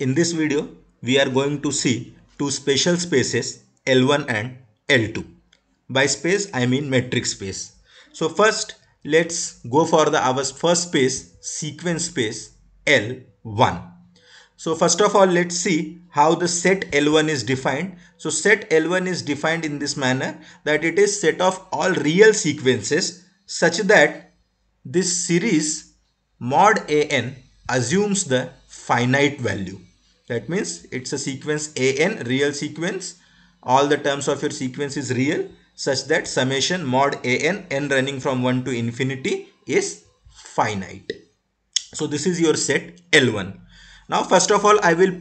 In this video, we are going to see two special spaces L1 and L2. By space, I mean metric space. So first, let's go for the our first space, sequence space L1. So first of all, let's see how the set L1 is defined. So set L1 is defined in this manner that it is set of all real sequences such that this series mod an assumes the finite value. That means it's a sequence AN, real sequence. All the terms of your sequence is real such that summation mod AN, n running from 1 to infinity is finite. So this is your set L1. Now first of all I will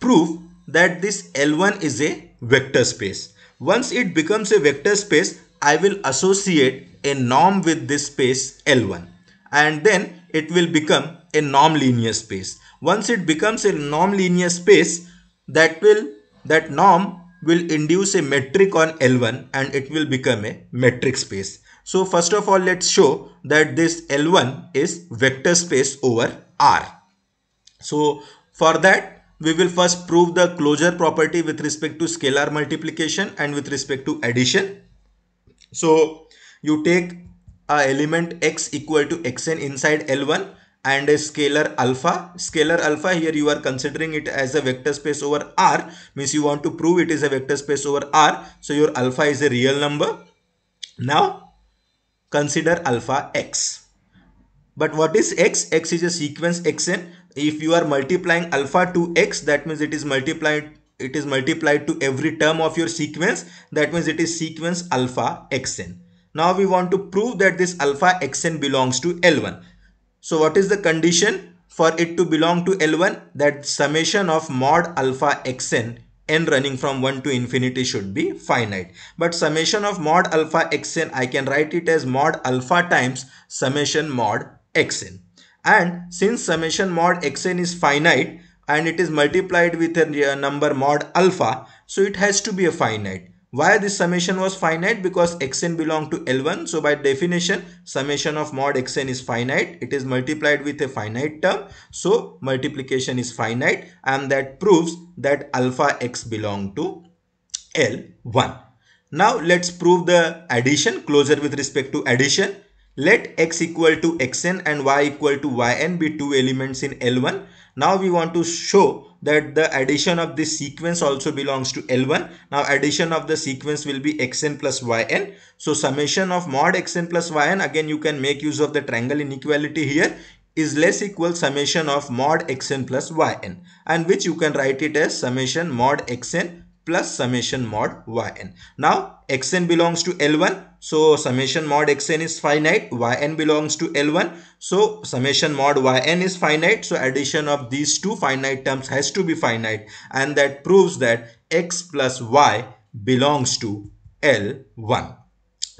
prove that this L1 is a vector space. Once it becomes a vector space, I will associate a norm with this space L1 and then it will become a non-linear space once it becomes a non-linear space that will that norm will induce a metric on L1 and it will become a metric space. So first of all let's show that this L1 is vector space over R. So for that we will first prove the closure property with respect to scalar multiplication and with respect to addition. So you take a element x equal to xn inside L1 and a scalar alpha. Scalar alpha here you are considering it as a vector space over R means you want to prove it is a vector space over R. So your alpha is a real number. Now consider alpha x. But what is x? x is a sequence xn. If you are multiplying alpha to x that means it is multiplied it is multiplied to every term of your sequence that means it is sequence alpha xn. Now we want to prove that this alpha xn belongs to L1. So what is the condition for it to belong to L1? That summation of mod alpha xn n running from 1 to infinity should be finite. But summation of mod alpha xn I can write it as mod alpha times summation mod xn. And since summation mod xn is finite and it is multiplied with a number mod alpha so it has to be a finite. Why this summation was finite? Because xn belong to L1. So by definition, summation of mod xn is finite. It is multiplied with a finite term. So multiplication is finite and that proves that alpha x belong to L1. Now let's prove the addition closer with respect to addition. Let x equal to xn and y equal to yn be two elements in L1 now we want to show that the addition of this sequence also belongs to L1. Now addition of the sequence will be xn plus yn. So summation of mod xn plus yn again you can make use of the triangle inequality here is less equal summation of mod xn plus yn and which you can write it as summation mod xn plus summation mod yn. Now xn belongs to L1 so summation mod xn is finite yn belongs to L1 so summation mod yn is finite so addition of these two finite terms has to be finite and that proves that x plus y belongs to L1.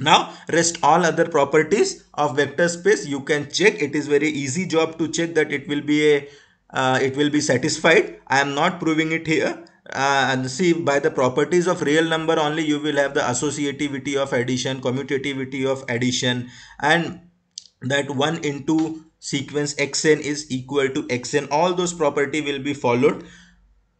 Now rest all other properties of vector space you can check it is very easy job to check that it will be a uh, it will be satisfied. I am not proving it here uh, and see by the properties of real number only you will have the associativity of addition commutativity of addition and that 1 into sequence xn is equal to xn all those property will be followed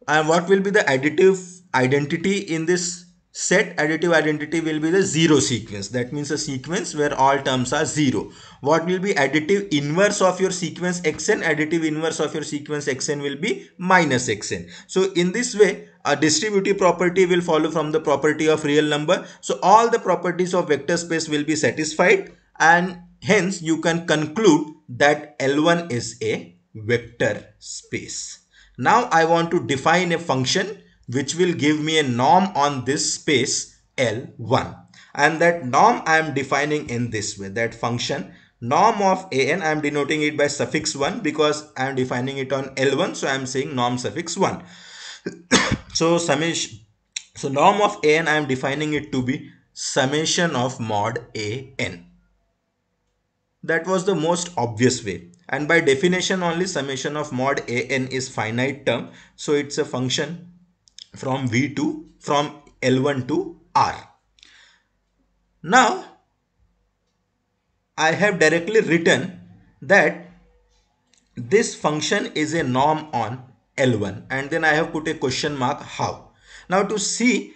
and what will be the additive identity in this set additive identity will be the zero sequence that means a sequence where all terms are zero what will be additive inverse of your sequence xn additive inverse of your sequence xn will be minus xn so in this way a distributive property will follow from the property of real number so all the properties of vector space will be satisfied and hence you can conclude that l1 is a vector space now i want to define a function which will give me a norm on this space L1 and that norm I am defining in this way that function norm of an I am denoting it by suffix 1 because I am defining it on L1 so I am saying norm suffix 1 so summation so norm of an I am defining it to be summation of mod an that was the most obvious way and by definition only summation of mod an is finite term so it's a function from V 2 from L1 to R. Now I have directly written that this function is a norm on L1 and then I have put a question mark how. Now to see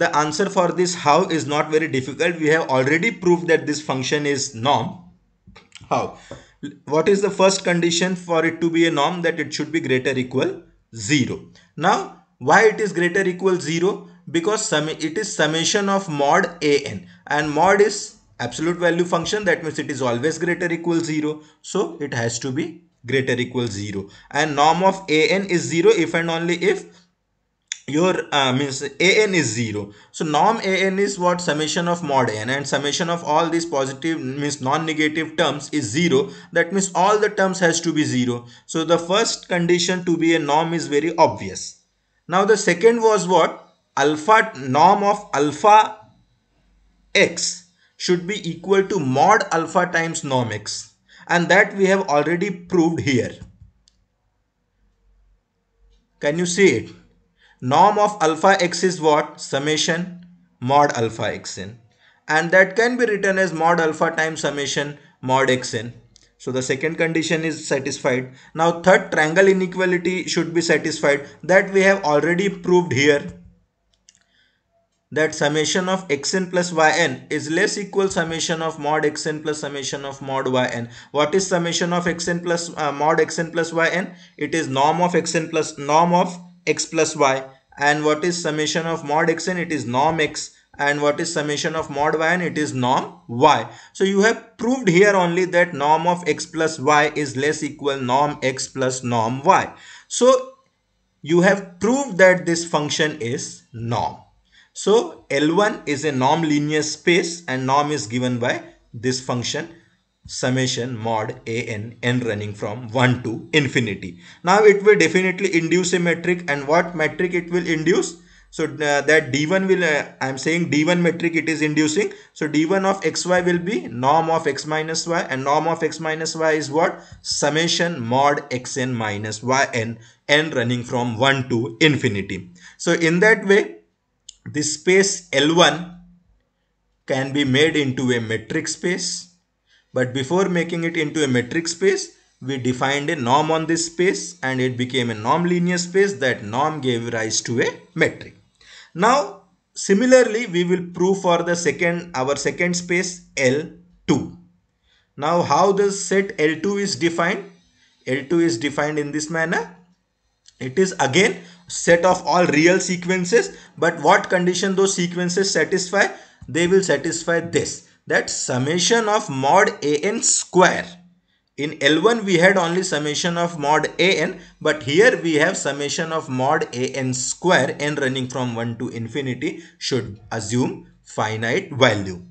the answer for this how is not very difficult. We have already proved that this function is norm. How? What is the first condition for it to be a norm that it should be greater equal 0. Now why it is greater equal 0? Because it is summation of mod an and mod is absolute value function that means it is always greater equal 0. So it has to be greater equal 0 and norm of an is 0 if and only if your uh, means an is 0 so norm an is what summation of mod n and summation of all these positive means non-negative terms is 0 that means all the terms has to be 0 so the first condition to be a norm is very obvious now the second was what? Alpha norm of alpha x should be equal to mod alpha times norm x and that we have already proved here. Can you see it? Norm of alpha x is what? Summation mod alpha xn and that can be written as mod alpha times summation mod xn so the second condition is satisfied. Now third triangle inequality should be satisfied that we have already proved here that summation of xn plus yn is less equal summation of mod xn plus summation of mod yn. What is summation of xn plus uh, mod xn plus yn? It is norm of xn plus norm of x plus y. And what is summation of mod xn? It is norm x and what is summation of mod y it is norm y. So you have proved here only that norm of x plus y is less equal norm x plus norm y. So you have proved that this function is norm. So L1 is a norm linear space and norm is given by this function summation mod a n n running from 1 to infinity. Now it will definitely induce a metric and what metric it will induce? so uh, that d1 will uh, i am saying d1 metric it is inducing so d1 of xy will be norm of x minus y and norm of x minus y is what summation mod xn minus yn n running from 1 to infinity so in that way this space L1 can be made into a metric space. But before making it into a metric space, we defined a norm on this space and it became a norm linear space that norm gave rise to a metric. Now similarly we will prove for the second our second space L2. Now how the set L2 is defined? L2 is defined in this manner. It is again set of all real sequences but what condition those sequences satisfy? They will satisfy this that summation of mod a n square in L1 we had only summation of mod an but here we have summation of mod an square n running from 1 to infinity should assume finite value.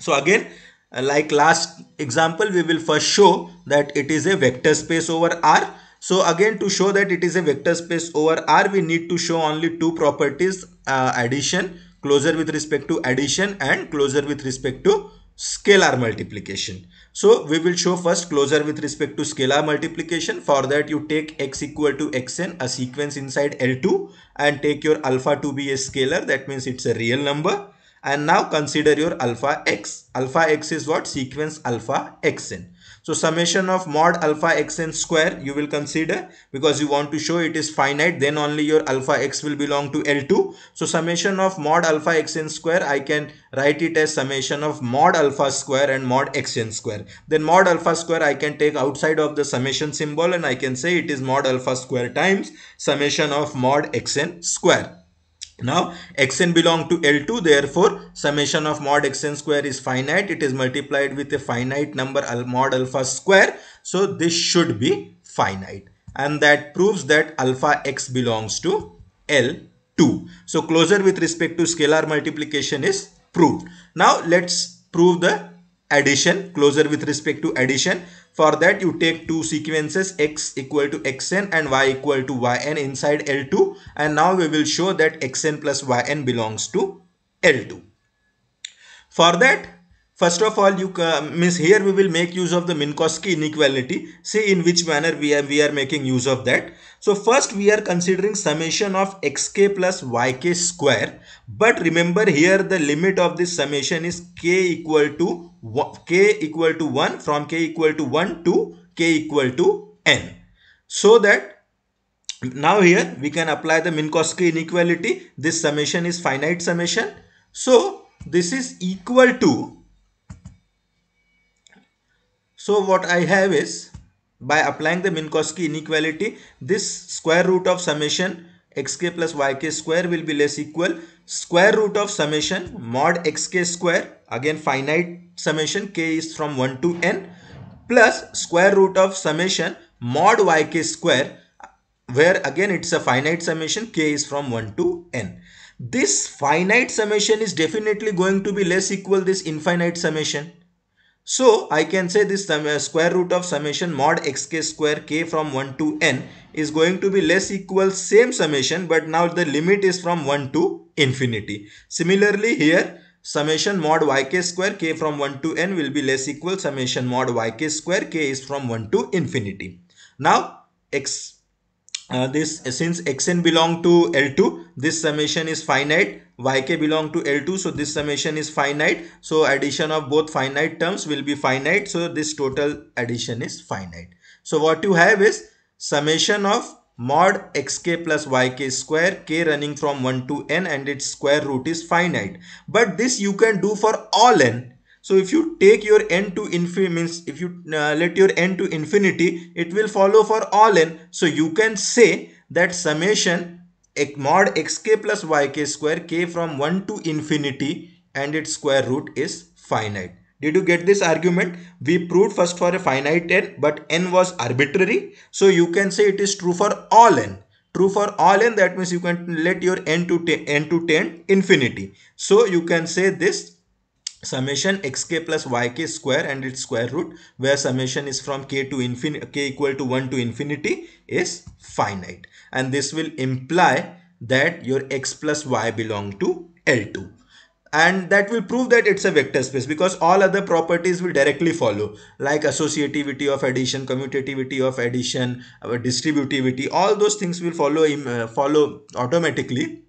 So again uh, like last example we will first show that it is a vector space over R. So again to show that it is a vector space over R we need to show only two properties uh, addition closure with respect to addition and closure with respect to scalar multiplication. So we will show first closure with respect to scalar multiplication. For that you take x equal to xn a sequence inside L2 and take your alpha to be a scalar that means it's a real number and now consider your alpha x. Alpha x is what sequence alpha xn. So summation of mod alpha xn square you will consider because you want to show it is finite then only your alpha x will belong to L2. So summation of mod alpha xn square I can write it as summation of mod alpha square and mod xn square. Then mod alpha square I can take outside of the summation symbol and I can say it is mod alpha square times summation of mod xn square. Now xn belong to L2 therefore summation of mod xn square is finite. It is multiplied with a finite number mod alpha square. So this should be finite and that proves that alpha x belongs to L2. So closure with respect to scalar multiplication is proved. Now let's prove the addition closer with respect to addition for that you take two sequences x equal to xn and y equal to yn inside l2 and now we will show that xn plus yn belongs to l2 for that first of all you uh, means here we will make use of the minkowski inequality see in which manner we are we are making use of that so first we are considering summation of xk plus yk square but remember here the limit of this summation is k equal to k equal to 1 from k equal to 1 to k equal to n. So that now here we can apply the Minkowski inequality. This summation is finite summation. So this is equal to. So what I have is by applying the Minkowski inequality, this square root of summation xk plus yk square will be less equal square root of summation mod xk square again finite summation k is from 1 to n plus square root of summation mod yk square where again it's a finite summation k is from 1 to n this finite summation is definitely going to be less equal this infinite summation so I can say this uh, square root of summation mod xk square k from 1 to n is going to be less equal same summation but now the limit is from 1 to infinity. Similarly here summation mod yk square k from 1 to n will be less equal summation mod yk square k is from 1 to infinity. Now x uh, this since xn belong to L2 this summation is finite yk belong to L2 so this summation is finite so addition of both finite terms will be finite so this total addition is finite. So what you have is summation of mod xk plus yk square k running from 1 to n and its square root is finite but this you can do for all n so if you take your n to infinity means if you uh, let your n to infinity it will follow for all n so you can say that summation mod xk plus yk square k from 1 to infinity and its square root is finite. Did you get this argument? We proved first for a finite n but n was arbitrary. So you can say it is true for all n. True for all n that means you can let your n to n to 10 infinity. So you can say this summation xk plus yk square and its square root where summation is from k to infinity k equal to 1 to infinity is finite and this will imply that your x plus y belong to L2 and that will prove that it's a vector space because all other properties will directly follow like associativity of addition commutativity of addition distributivity all those things will follow uh, follow automatically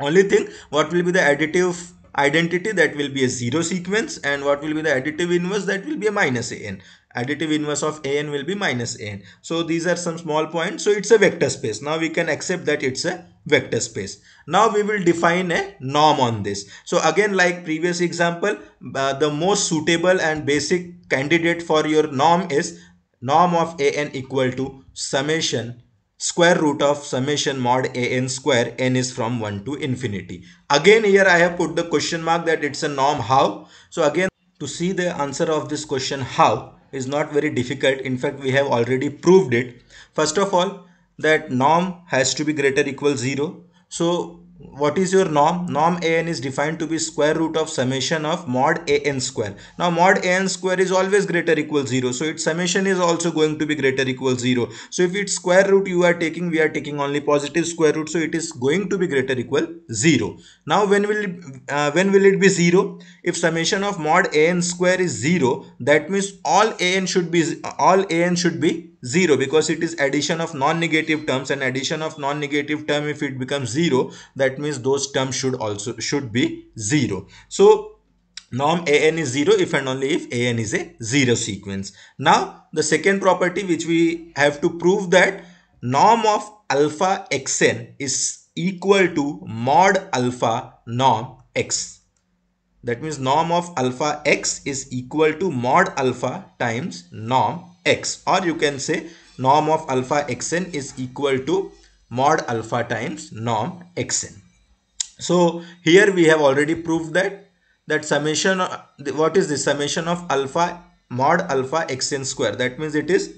only thing what will be the additive identity that will be a zero sequence and what will be the additive inverse that will be a minus an additive inverse of an will be minus an. So these are some small points. So it's a vector space. Now we can accept that it's a vector space. Now we will define a norm on this. So again like previous example, uh, the most suitable and basic candidate for your norm is norm of an equal to summation square root of summation mod a n square n is from 1 to infinity again here i have put the question mark that it's a norm how so again to see the answer of this question how is not very difficult. In fact, we have already proved it. First of all, that norm has to be greater equal 0. So what is your norm norm an is defined to be square root of summation of mod an square now mod an square is always greater equal 0 so its summation is also going to be greater equal 0 so if it's square root you are taking we are taking only positive square root so it is going to be greater equal 0 now when will uh, when will it be 0 if summation of mod an square is 0 that means all an should be all an should be 0 because it is addition of non-negative terms and addition of non-negative term if it becomes 0 that means those terms should also should be 0. So norm an is 0 if and only if an is a 0 sequence. Now the second property which we have to prove that norm of alpha xn is equal to mod alpha norm x. That means norm of alpha x is equal to mod alpha times norm x or you can say norm of alpha xn is equal to mod alpha times norm xn. So here we have already proved that that summation uh, what is the summation of alpha mod alpha xn square that means it is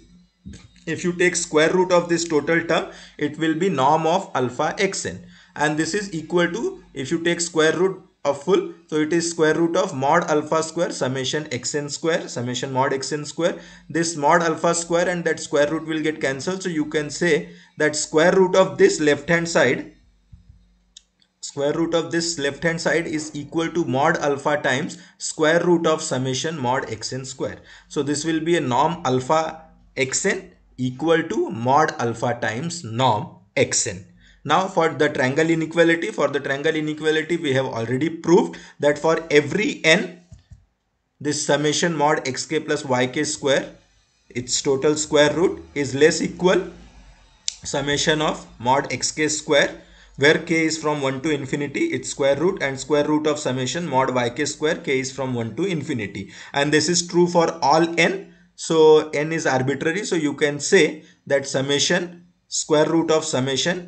if you take square root of this total term it will be norm of alpha xn and this is equal to if you take square root of full. So it is square root of mod alpha square summation xn square summation mod xn square. This mod alpha square and that square root will get cancelled. So you can say that square root of this left hand side square root of this left hand side is equal to mod alpha times square root of summation mod xn square. So this will be a norm alpha xn equal to mod alpha times norm xn. Now for the triangle inequality, for the triangle inequality, we have already proved that for every n, this summation mod xk plus yk square, its total square root is less equal summation of mod xk square where k is from 1 to infinity its square root and square root of summation mod yk square k is from 1 to infinity and this is true for all n so n is arbitrary so you can say that summation square root of summation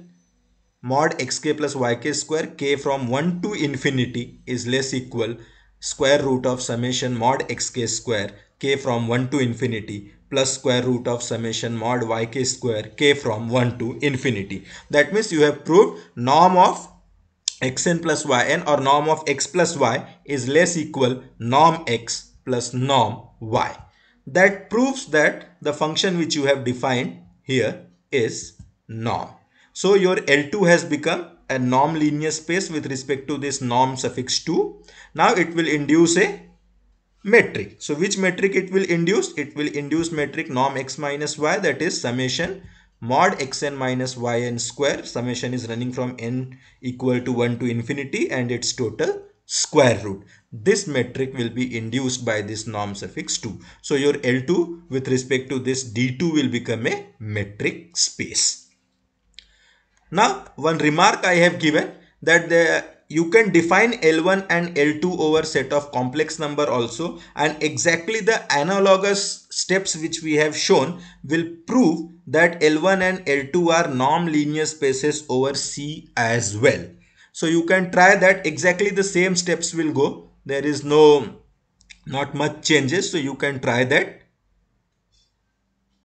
mod xk plus yk square k from 1 to infinity is less equal square root of summation mod xk square k from 1 to infinity plus square root of summation mod yk square k from 1 to infinity. That means you have proved norm of xn plus yn or norm of x plus y is less equal norm x plus norm y. That proves that the function which you have defined here is norm. So your L2 has become a non-linear space with respect to this norm suffix 2. Now it will induce a metric. So which metric it will induce? It will induce metric norm x minus y that is summation mod xn minus yn square. Summation is running from n equal to 1 to infinity and its total square root. This metric will be induced by this norm suffix 2. So your L2 with respect to this D2 will become a metric space. Now one remark I have given that the, you can define L1 and L2 over set of complex number also and exactly the analogous steps which we have shown will prove that L1 and L2 are non-linear spaces over C as well. So you can try that exactly the same steps will go. There is no not much changes so you can try that